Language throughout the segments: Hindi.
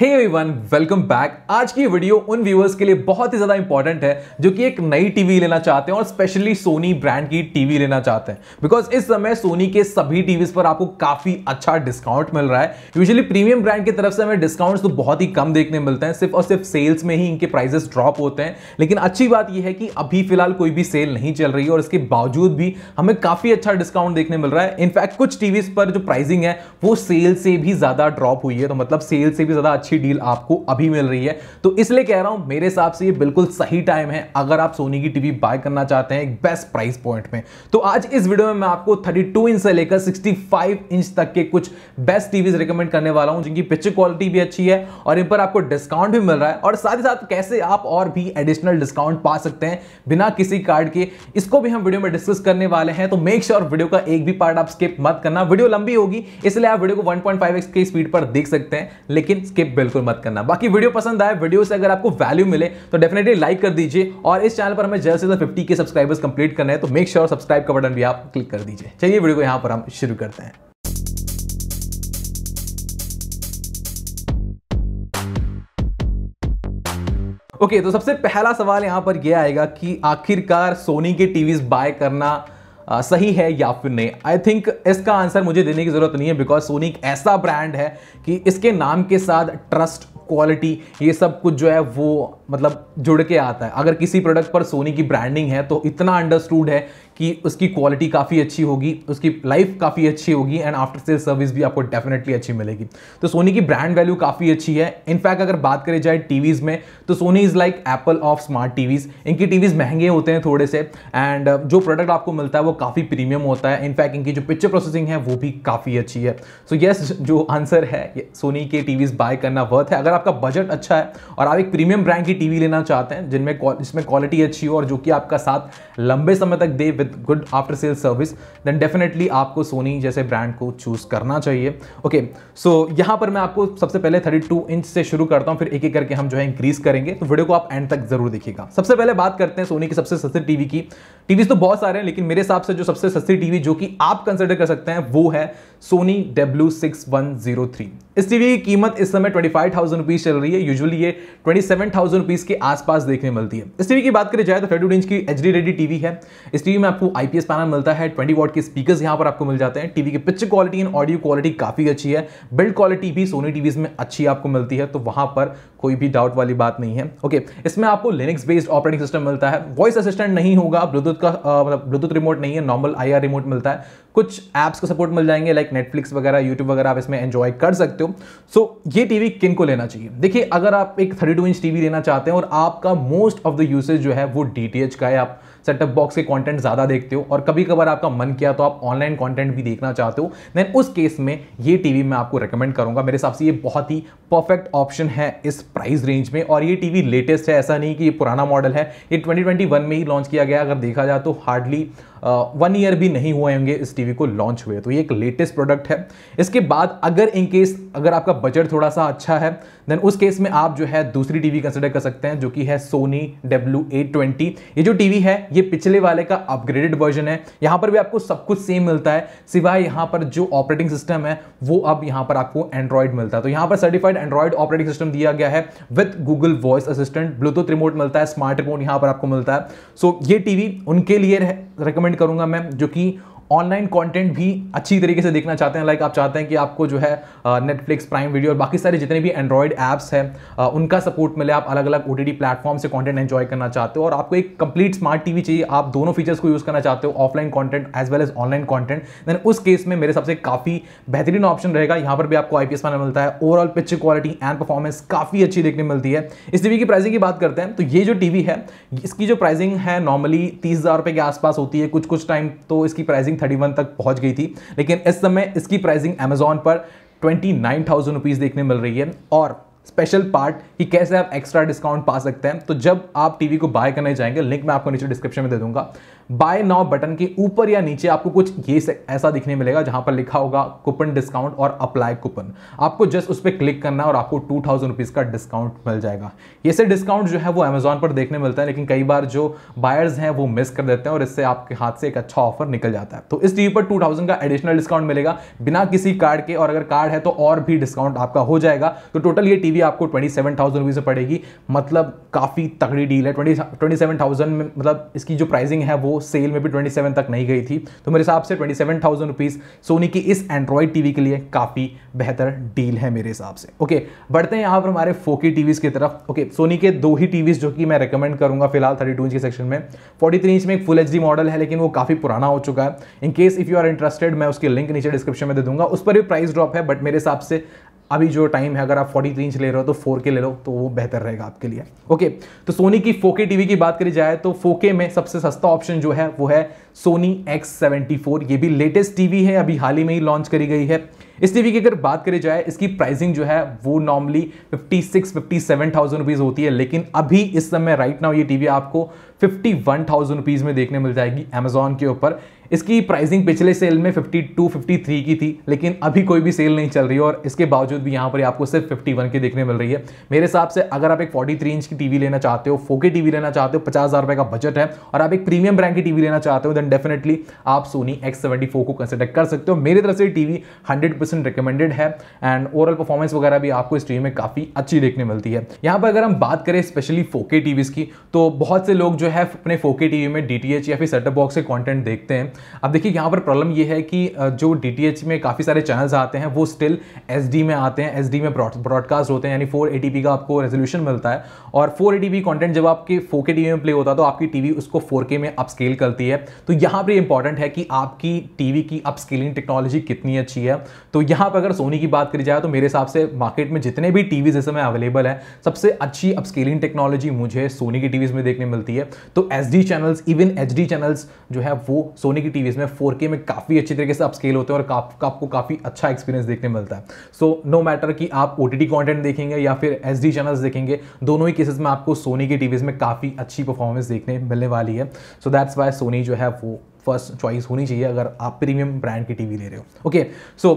हे एवरीवन वेलकम बैक आज की वीडियो उन व्यूअर्स के लिए बहुत ही ज़्यादा इंपॉर्टेंट है जो कि एक नई टीवी लेना चाहते हैं और स्पेशली सोनी ब्रांड की टीवी लेना चाहते हैं बिकॉज इस समय सोनी के सभी टीवीज पर आपको काफ़ी अच्छा डिस्काउंट मिल रहा है यूजुअली प्रीमियम ब्रांड की तरफ से हमें डिस्काउंट्स तो बहुत ही कम देखने मिलते हैं सिर्फ और सिर्फ सेल्स में ही इनके प्राइजेस ड्रॉप होते हैं लेकिन अच्छी बात यह है कि अभी फिलहाल कोई भी सेल नहीं चल रही है और इसके बावजूद भी हमें काफ़ी अच्छा डिस्काउंट देखने मिल रहा है इनफैक्ट कुछ टीवीज पर जो प्राइसिंग है वो सेल से भी ज़्यादा ड्रॉप हुई है तो मतलब सेल से भी ज़्यादा अच्छी डील आपको अभी मिल रही है तो इसलिए कह रहा हूं मेरे हिसाब से ये बिल्कुल सही टाइम है अगर आप सोनी की टीवी बाय करना चाहते हैं एक बेस्ट प्राइस पॉइंट में तो आज इस वीडियो में मैं आपको 32 इंच से लेकर 65 इंच तक के कुछ बेस्ट टीवी रिकमेंड करने वाला हूं जिनकी पिक्चर क्वालिटी भी अच्छी है और इन पर आपको डिस्काउंट भी मिल रहा है और साथ ही साथ कैसे आप और भी एडिशनल डिस्काउंट पा सकते हैं बिना किसी कार्ड के इसको भी हम वीडियो में डिस्कस करने वाले हैं तो मेक श्योर वीडियो का एक भी पार्ट आप स्किप मत करना वीडियो लंबी होगी इसलिए आप वीडियो को 1.5x की स्पीड पर देख सकते हैं लेकिन स्किप बिल्कुल मत करना बाकी वीडियो पसंद आए वीडियो से अगर आपको वैल्यू मिले तो डेफिनेटली लाइक कर दीजिए और इस चैनल पर हमें जल्द से जल्द फिफ्टी के सब्सक्राइबर्स कंप्लीट करना है तो मेक श्योर सब्सक्राइब का बटन भी आप क्लिक कर दीजिए चलिए वीडियो को यहाँ पर हम शुरू करते हैं ओके okay, तो सबसे पहला सवाल यहाँ पर यह आएगा कि आखिरकार सोनी के टीवीज बाय करना सही है या फिर नहीं आई थिंक इसका आंसर मुझे देने की ज़रूरत नहीं है बिकॉज सोनी एक ऐसा ब्रांड है कि इसके नाम के साथ ट्रस्ट क्वालिटी ये सब कुछ जो है वो मतलब जुड़ के आता है अगर किसी प्रोडक्ट पर सोनी की ब्रांडिंग है तो इतना अंडरस्टूड है कि उसकी क्वालिटी काफ़ी अच्छी होगी उसकी लाइफ काफ़ी अच्छी होगी एंड आफ्टर सेल सर्विस भी आपको डेफिनेटली अच्छी मिलेगी तो सोनी की ब्रांड वैल्यू काफ़ी अच्छी है इनफैक्ट अगर बात करें जाए टीवीज़ में तो Sony is like Apple of smart TVs इनकी टीवीज़ महंगे होते हैं थोड़े से एंड uh, जो प्रोडक्ट आपको मिलता है वो काफ़ी प्रीमियम होता है इनफैक्ट इनकी जो पिक्चर प्रोसेसिंग है वो भी काफ़ी अच्छी है सो so, येस yes, जो आंसर है सोनी के टीवीज़ बाय करना वर्थ है अगर आपका बजट अच्छा है और आप एक प्रीमियम ब्रांड की टीवी लेना चाहते हैं जिनमें जिसमें क्वालिटी अच्छी हो और जो कि आपका साथ लंबे समय तक they with with good after sale service then definitely आपको सोनी जैसे ब्रांड को चूज़ करना चाहिए ओके सो यहां पर मैं आपको सबसे पहले 32 इंच से शुरू करता हूं फिर एक एक करके हम जो है इंक्रीज़ करेंगे तो वीडियो को आप एंड तक जरूर देखिएगा सबसे पहले बात करते हैं सोनी की सबसे सस्ते टीवी की टीवीज तो बहुत सारे हैं लेकिन मेरे हिसाब से जो सबसे सस्ती टीवी जो कि आप कंसिडर कर सकते हैं वो है Sony W six one zero three इस टीवी की कीमत इस समय ट्वेंटी फाइव थाउजेंड रुपीज चल रही है यूजुअली ये ट्वेंटी सेवन थाउजेंड रुपीज के आसपास देखने मिलती है इस टीवी की बात करें जाए तो थर्टी इंच की एच डी रेडी टीवी है इस टीवी में आपको आईपीएस पैनल मिलता है ट्वेंटी वॉट के स्पीकर यहाँ पर आपको मिल जाते हैं टीवी की picture quality and audio quality काफी अच्छी है बिल्ड क्वालिटी भी सोनी टीवीज में अच्छी आपको मिलती है तो वहां पर कोई भी डाउट वाली बात नहीं है ओके इसमें आपको लिनिक्स बेस्ड ऑपरेटिंग सिस्टम मिलता है वॉइस असिस्टेंट नहीं होगा ब्लूटूथ का मतलब ब्लूटूथ रिमोट नहीं है नॉर्मल आई रिमोट मिलता है कुछ ऐप्स को सपोर्ट मिल जाएंगे लाइक नेटफ्लिक्स वगैरह यूट्यूब वगैरह आप इसमें एंजॉय कर सकते हो सो so, ये टीवी किन को लेना चाहिए देखिए अगर आप एक 32 इंच टीवी लेना चाहते हैं और आपका मोस्ट ऑफ द यूसेज जो है वो डी का है आप सेटअप बॉक्स के कंटेंट ज़्यादा देखते हो और कभी कभार आपका मन किया तो आप ऑनलाइन कंटेंट भी देखना चाहते हो देन उस केस में ये टीवी मैं आपको रिकमेंड करूंगा मेरे हिसाब से ये बहुत ही परफेक्ट ऑप्शन है इस प्राइस रेंज में और ये टीवी लेटेस्ट है ऐसा नहीं कि ये पुराना मॉडल है ये 2021 में ही लॉन्च किया गया अगर देखा जाए तो हार्डली वन ईयर भी नहीं हुए होंगे इस टीवी को लॉन्च हुए तो ये एक लेटेस्ट प्रोडक्ट है इसके बाद अगर इन केस अगर आपका बजट थोड़ा सा अच्छा है देन उस केस में आप जो है दूसरी टीवी कंसिडर कर सकते हैं जो कि है सोनी डब्ल्यू ये जो टीवी है ये पिछले वाले का अपग्रेडेड वर्जन है यहाँ पर भी आपको सब कुछ सेम मिलता है सिवाय यहाँ पर जो ऑपरेटिंग सिस्टम है वो अब यहाँ पर आपको एंड्रॉयड मिलता है तो यहाँ पर सर्टिफाइड एंड्रॉयड ऑपरेटिंग सिस्टम दिया गया है with Google voice assistant Bluetooth remote मिलता है स्मार्ट रिमोट यहाँ पर आपको मिलता है सो so, ये टीवी उनके लिए रिकमेंड रिकमेंड करूंगा मैं जो कि ऑनलाइन कंटेंट भी अच्छी तरीके से देखना चाहते हैं लाइक आप चाहते हैं कि आपको जो है नेटफ्लिक्स प्राइम वीडियो और बाकी सारे जितने भी एंड्रॉयड ऐप्स हैं उनका सपोर्ट मिले आप अलग अलग ओ टी प्लेटफॉर्म से कॉन्टेंट एंजॉय करना चाहते हो और आपको एक कंप्लीट स्मार्ट टीवी चाहिए आप दोनों फीचर्स को यूज़ करना चाहते हो offline content as well as online content then उस केस में मेरे सबसे काफ़ी बेहतरीन ऑप्शन रहेगा यहाँ पर भी आपको आई पी मिलता है overall picture quality and performance काफ़ी अच्छी देखने मिलती है इस टीवी की प्राइसिंग की बात करते हैं तो ये जो टीवी है इसकी जो प्राइसिंग है नॉर्मली तीस हज़ार के आसपास होती है कुछ कुछ टाइम तो इसकी प्राइसिंग प्राइसिंग तक पहुंच गई थी लेकिन इस समय इसकी प्राइसिंग अमेजोन पर ट्वेंटी नाइन थाउजेंड रुपीज़ देखने मिल रही है और स्पेशल पार्ट कि कैसे आप एक्स्ट्रा डिस्काउंट पा सकते हैं तो जब आप टीवी को बाय करने जाएंगे लिंक मैं आपको नीचे डिस्क्रिप्शन में दे दूंगा बाय नाउ बटन के ऊपर या नीचे आपको कुछ ये ऐसा दिखने मिलेगा जहां पर लिखा होगा कूपन डिस्काउंट और अप्लाई कूपन आपको जस्ट उस पर क्लिक करना और आपको टू थाउजेंड रुपीज़ का डिस्काउंट मिल जाएगा ये से डिस्काउंट जो है वो अमेजोन पर देखने मिलता है लेकिन कई बार जो बायर्स हैं वो मिस कर देते हैं और इससे आपके हाथ से एक अच्छा ऑफर निकल जाता है तो इस टीवी पर टू थाउजेंड का एडिशनल डिस्काउंट मिलेगा बिना किसी कार्ड के और अगर कार्ड है तो और भी डिस्काउंट आपका हो जाएगा तो टोटल ये टीवी आपको ट्वेंटी सेवन थाउजेंड रुपीज़ में पड़ेगी मतलब काफ़ी तगड़ी डील है ट्वेंटी ट्वेंटी सेवन थाउजेंड में मतलब इसकी जो प्राइसिंग है वो सेल में भी 27 तक नहीं गई थी तो मेरे हिसाब से 27,000 रुपीस सोनी की इस एंड्रॉयड टीवी के लिए काफ़ी बेहतर डील है मेरे हिसाब से ओके बढ़ते हैं यहाँ पर हमारे फोकी टीवीज़ की तरफ ओके सोनी के दो ही टीवीज़ जो कि मैं रिकमेंड करूंगा फिलहाल थर्टी इंच के सेक्शन में फोर्टी थ्री इंच में एक फुल एच मॉडल है लेकिन वो काफ़ी पुराना हो चुका है in case if you are interested मैं उसकी लिंक नीचे डिस्क्रिप्शन में दे दूंगा उस पर भी प्राइस ड्रॉप है बट मेरे हिसाब से अभी जो टाइम है अगर आप 43 इंच ले रहे हो तो 4K ले लो तो वो बेहतर रहेगा आपके लिए ओके तो सोनी की 4K टीवी की बात करी जाए तो 4K में सबसे सस्ता ऑप्शन जो है वो है सोनी X74 ये भी लेटेस्ट टीवी है अभी हाल ही में ही लॉन्च करी गई है इस टीवी की अगर बात करी जाए इसकी प्राइसिंग जो है वो नॉर्मली 56 57,000 रुपीज़ होती है लेकिन अभी इस समय राइट नाउ ये टीवी आपको 51,000 रुपीज़ में देखने मिल जाएगी अमेजोन के ऊपर इसकी प्राइसिंग पिछले सेल में 52, 53 की थी लेकिन अभी कोई भी सेल नहीं चल रही है और इसके बावजूद भी यहाँ पर आपको सिर्फ 51 की देखने मिल रही है मेरे हिसाब से अगर आप एक 43 इंच की टीवी लेना चाहते हो फोके टीवी लेना चाहते हो पचास हज़ार का बजट है और आप एक प्रीमियम ब्रांड की टीवी लेना चाहते हो देन डेफिनेटली आप सोनी एक्स को कंसिडर कर सकते हो मेरी तरफ से टीवी हंड्रेड परसेंट रिकमेंडेड है एंड ओवरऑल परफॉर्मेंस वगैरह भी आपको इस टीवी में काफ़ी अच्छी देखने मिलती है यहाँ पर अगर हम बात करें स्पेशली फोके टीवीज़ की तो बहुत से लोग जो है अपने फोके टीवी में डी या फिर सेटअप बॉक्स से कॉन्टेंट देखते हैं अब देखिए यहाँ पर प्रॉब्लम ये है कि जो डी में काफ़ी सारे चैनल्स आते हैं वो स्टिल एस में आते हैं एस में ब्रॉडकास्ट होते हैं यानी फोर का आपको रेजोल्यूशन मिलता है और फोर कंटेंट जब आपके फोर के में प्ले होता है तो आपकी टी उसको फोर में अप करती है तो यहाँ पर इंपॉर्टेंट है कि आपकी टी की अप टेक्नोलॉजी कितनी अच्छी है तो यहाँ पर अगर सोनी की बात करी जाए तो मेरे हिसाब से मार्केट में जितने भी टीवी इस समय अवेलेबल है सबसे अच्छी अपस्केलिंग टेक्नोलॉजी मुझे सोनी की टीवीज में देखने मिलती है तो SD channels even HD channels जो है वो सोनी की टीवी में फोर में काफ़ी अच्छी तरीके से अपस्केल होते हैं और का, आपको काफ़ी अच्छा एक्सपीरियंस देखने मिलता है सो नो मैटर कि आप ओ टी देखेंगे या फिर एस डी देखेंगे दोनों ही केसेस में आपको सोनी की टीवीज़ में काफ़ी अच्छी परफॉर्मेंस देखने मिलने वाली है सो दैट्स वाई सोनी जो है वो फर्स्ट चॉइस होनी चाहिए अगर आप प्रीमियम ब्रांड की टीवी ले रहे हो ओके सो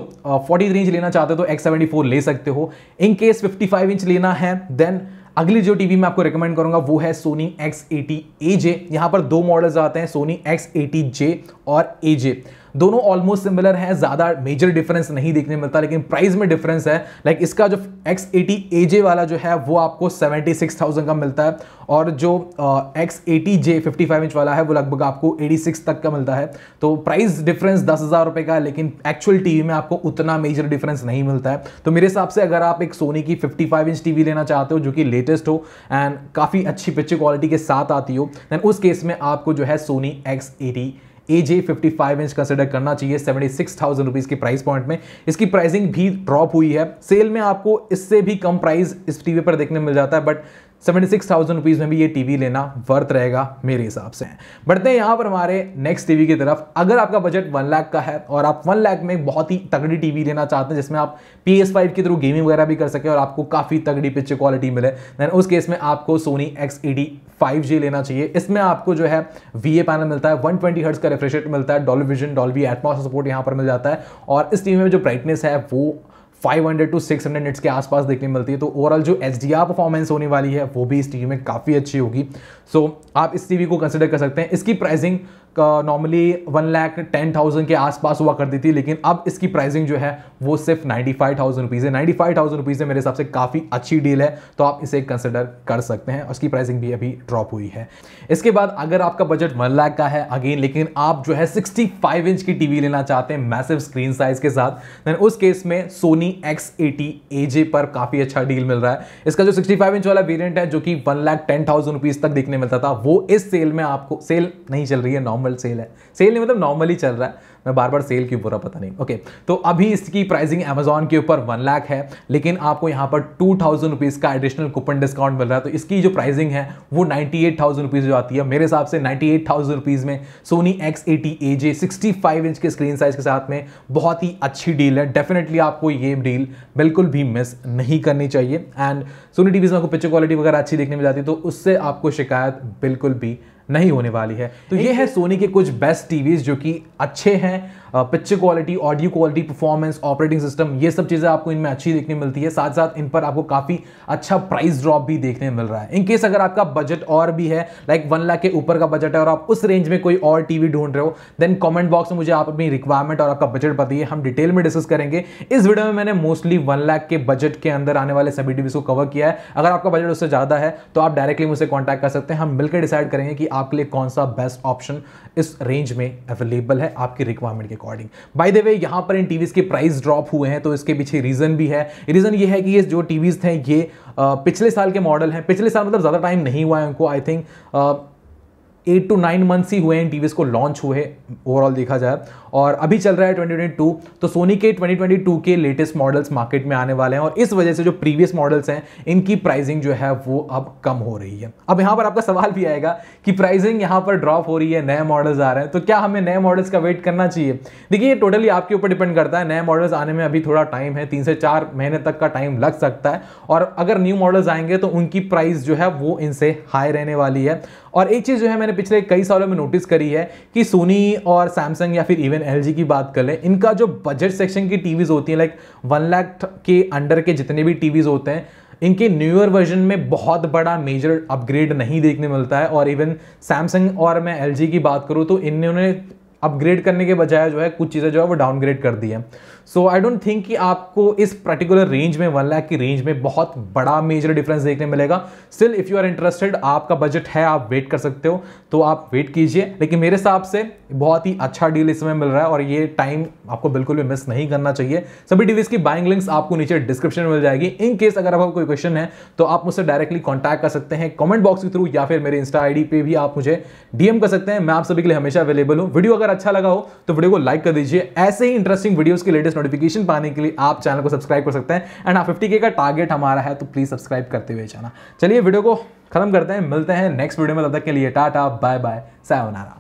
फोर्टी इंच लेना चाहते हो तो एक्स सेवेंटी फोर ले सकते हो in case fifty five inch लेना है देन अगली जो टीवी मैं आपको रिकमेंड करूंगा वो है Sony X eighty A J यहाँ पर दो मॉडल्स आते हैं सोनी एक्स एटी जे और ए जे दोनों ऑलमोस्ट सिमिलर हैं ज़्यादा मेजर डिफरेंस नहीं देखने मिलता लेकिन प्राइस में डिफरेंस है लाइक like इसका जो एक्स एटी ए जे वाला जो है वो आपको सेवेंटी सिक्स थाउजेंड का मिलता है और जो X eighty J fifty five inch वाला है वो लगभग आपको एटी सिक्स तक का मिलता है तो प्राइस डिफरेंस दस हज़ार रुपये का है लेकिन एक्चुअल टीवी में आपको उतना मेजर डिफरेंस नहीं मिलता है तो मेरे हिसाब से अगर आप एक सोनी की फिफ्टी फाइव इंच टीवी लेना चाहते हो जो कि लेटेस्ट हो एंड काफ़ी अच्छी पिक्चर क्वालिटी के साथ आती हो देन उस केस में आपको जो है Sony X eighty A J fifty five inch consider करना चाहिए सेवेंटी सिक्स थाउजेंड रुपीज़ के प्राइस पॉइंट में इसकी प्राइसिंग भी ड्रॉप हुई है सेल में आपको इससे भी कम प्राइस इस टीवी पर देखने मिल जाता है but seventy six thousand rupees में भी ये टीवी लेना वर्थ रहेगा मेरे हिसाब से बढ़ते हैं यहाँ पर हमारे नेक्स्ट टीवी की तरफ अगर आपका बजट वन लाख का है और आप वन लाख में बहुत ही तगड़ी टीवी लेना चाहते हैं जिसमें आप पी एस फाइव के थ्रू गेमिंग वगैरह भी कर सके और आपको काफ़ी तगड़ी पिक्चर क्वालिटी मिले दैन उस केस में आपको Sony X E D five G लेना चाहिए इसमें आपको जो है वी ए पैनल मिलता है वन ट्वेंटी हर्ट्स का रिफ्रेश मिलता है डॉल वी एटमोस सपोर्ट यहाँ पर मिल जाता है और इस टीवी में जो ब्राइटनेस है वो 500 टू 600 हंड्रेड के आसपास देखने मिलती है तो ओवरऑल जो एच परफॉर्मेंस होने वाली है वो भी इस टीवी में काफ़ी अच्छी होगी सो so, आप इस टीवी को कंसिडर कर सकते हैं इसकी pricing normally one lakh ten thousand के आसपास हुआ करती थी लेकिन अब इसकी प्राइसिंग जो है वो सिर्फ नाइन्टी फाइव थाउजेंड रुपीज़ है नाइन्टी फाइव थाउजेंड रुपीज़ है मेरे हिसाब से काफ़ी अच्छी डील है तो आप इसे कंसिडर कर सकते हैं उसकी प्राइसिंग भी अभी ड्रॉप हुई है इसके बाद अगर आपका बजट वन लाख का है अगेन लेकिन आप जो है सिक्सटी फाइव इंच की टीवी लेना चाहते हैं मैसिव स्क्रीन साइज के साथ देन उस केस में सोनी एक्स एटी एजे पर काफ़ी अच्छा डील मिल रहा है इसका जो 65 इंच वाला वेरिएंट है जो कि one lakh ten thousand rupees तक देखने मिलता था वो इस सेल में आपको सेल नहीं चल रही है नॉर्मल सेल है सेल नहीं मतलब नॉर्मली चल रहा है मैं बार बार सेल क्यों बोला पता नहीं ओके तो अभी इसकी प्राइसिंग अमेजोन के ऊपर वन लाख है लेकिन आपको यहाँ पर टू थाउजेंड रुपीज़ का एडिशनल कूपन डिस्काउंट मिल रहा है तो इसकी जो प्राइसिंग है वो नाइन्टी एट थाउजेंड रुपीज़ जो आती है मेरे हिसाब से नाइन्टी एट थाउजेंड रुपीज़ में Sony X eighty A J sixty five inch के स्क्रीन साइज के साथ में बहुत ही अच्छी डील है डेफिनेटली आपको ये डील बिल्कुल भी मिस नहीं करनी चाहिए एंड सोनी टीवीज़ में आपको पिक्चर क्वालिटी वगैरह अच्छी देखने में जाती है तो उससे आपको शिकायत बिल्कुल भी नहीं होने वाली है तो ये है सोनी के कुछ बेस्ट टीवीज जो कि अच्छे हैं picture quality audio quality performance operating system ये सब चीज़ें आपको इनमें अच्छी देखने मिलती है साथ साथ इन पर आपको काफ़ी अच्छा प्राइस ड्रॉप भी देखने मिल रहा है इन केस अगर आपका बजट और भी है लाइक वन लाख के ऊपर का बजट है और आप उस रेंज में कोई और टीवी ढूंढ रहे हो देन कॉमेंट बॉक्स में मुझे आप अपनी रिक्वायरमेंट और आपका बजट बताइए हम डिटेल में डिस्कस करेंगे इस वीडियो में मैंने मोस्टली वन लाख के बजट के अंदर आने वाले सभी टीवीज को कवर किया है अगर आपका बजट उससे ज़्यादा है तो आप डायरेक्टली मुझसे कॉन्टैक्ट कर सकते हैं हम मिलकर डिसाइड करेंगे कि आपके लिए कौन सा बेस्ट ऑप्शन इस रेंज में अवेलेबल है आपकी रिक्वायरमेंट के अकॉर्डिंग बाय द वे यहाँ पर इन टीवीज़ के प्राइस ड्रॉप हुए हैं तो इसके पीछे रीज़न भी है रीज़न ये है कि ये जो टीवीज़ थे ये पिछले साल के मॉडल हैं पिछले साल मतलब ज़्यादा टाइम नहीं हुआ है उनको I think eight to nine months ही हुए हैं इन टीवीज़ को लॉन्च हुए ओवरऑल देखा जाए और अभी चल रहा है 2022 तो सोनी के 2022 के लेटेस्ट मॉडल्स मार्केट में आने वाले हैं और इस वजह से जो प्रीवियस मॉडल्स हैं इनकी प्राइसिंग जो है वो अब कम हो रही है अब यहाँ पर आपका सवाल भी आएगा कि प्राइसिंग यहाँ पर ड्रॉप हो रही है नए मॉडल्स आ रहे हैं तो क्या हमें नए मॉडल्स का वेट करना चाहिए देखिए ये टोटली आपके ऊपर डिपेंड करता है नए मॉडल्स आने में अभी थोड़ा टाइम है तीन से चार महीने तक का टाइम लग सकता है और अगर न्यू मॉडल्स आएंगे तो उनकी प्राइस जो है वो इनसे हाई रहने वाली है और एक चीज़ जो है मैंने पिछले कई सालों में नोटिस करी है कि सोनी और सैमसंग या फिर इवन इवन एल की बात कर लें इनका जो बजट सेक्शन की टीवीज़ होती हैं लाइक वन लैख के अंडर के जितने भी टीवीज़ होते हैं इनके न्यूअर वर्जन में बहुत बड़ा मेजर अपग्रेड नहीं देखने मिलता है और इवन सैमसंग और मैं एल की बात करूँ तो इन्होंने अपग्रेड करने के बजाय जो है कुछ चीज़ें जो है वो डाउनग्रेड कर दी है सो आई डोंट थिंक कि आपको इस पर्टिकुलर रेंज में वन लाख की रेंज में बहुत बड़ा मेजर डिफरेंस देखने मिलेगा still if you are interested आपका बजट है आप वेट कर सकते हो तो आप वेट कीजिए लेकिन मेरे हिसाब से बहुत ही अच्छा डील इसमें मिल रहा है और ये टाइम आपको बिल्कुल भी मिस नहीं करना चाहिए सभी डीवीज की बाइंग लिंक्स आपको नीचे डिस्क्रिप्शन में मिल जाएगी इन केस अगर आपको कोई क्वेश्चन है तो आप मुझसे डायरेक्टली कॉन्टैक्ट कर सकते हैं कॉमेंट बॉक्स के थ्रू या फिर मेरे इंस्टा आईडी पे भी आप मुझे डीएम कर सकते हैं मैं आप सभी के लिए हमेशा अवेलेबल हूँ वीडियो अगर अच्छा लगा हो तो वीडियो को लाइक कर दीजिए ऐसे ही इंटरेस्टिंग वीडियोज़ के लेटेस्ट नोटिफिकेशन पाने के लिए आप चैनल को सब्सक्राइब कर सकते हैं एंड हाँ फिफ्टी का टारगेट हमारा है तो प्लीज़ सब्सक्राइब करते हुए जाना चलिए वीडियो को खत्म करते हैं मिलते हैं नेक्स्ट वीडियो में तब तक के लिए टाटा बाय बाय सायोनारा